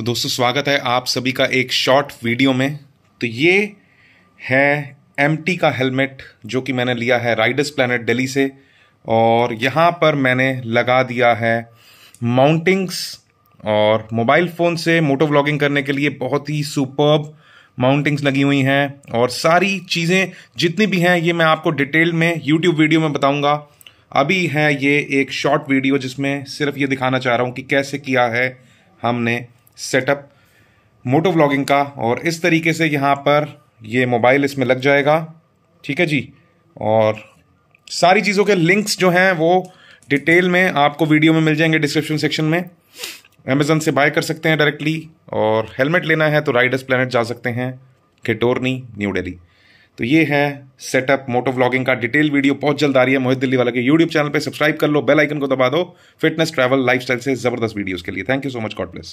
तो दोस्तों स्वागत है आप सभी का एक शॉर्ट वीडियो में तो ये है एम का हेलमेट जो कि मैंने लिया है राइडर्स प्लानट दिल्ली से और यहाँ पर मैंने लगा दिया है माउंटिंग्स और मोबाइल फ़ोन से मोटो व्लॉगिंग करने के लिए बहुत ही सुपर्ब माउंटिंग्स लगी हुई हैं और सारी चीज़ें जितनी भी हैं ये मैं आपको डिटेल में यूट्यूब वीडियो में बताऊंगा अभी है ये एक शॉर्ट वीडियो जिसमें सिर्फ ये दिखाना चाह रहा हूँ कि कैसे किया है हमने सेटअप मोटो व्लॉगिंग का और इस तरीके से यहाँ पर ये मोबाइल इसमें लग जाएगा ठीक है जी और सारी चीज़ों के लिंक्स जो हैं वो डिटेल में आपको वीडियो में मिल जाएंगे डिस्क्रिप्शन सेक्शन में अमेजन से बाय कर सकते हैं डायरेक्टली और हेलमेट लेना है तो राइडर्स प्लानट जा सकते हैं खेटोरनी न्यू डेली तो ये है सेटअप मोटो व्लॉगिंग का डिटेल वीडियो बहुत जल्द आ रही है मोहित दिल्ली वाला के यूट्यूब चैनल पर सब्सक्राइब कर लो बेल आइकन को दबा दो फिटनेस ट्रैवल लाइफस्टाइल से जबरदस्त वीडियोस के लिए thank you so much God bless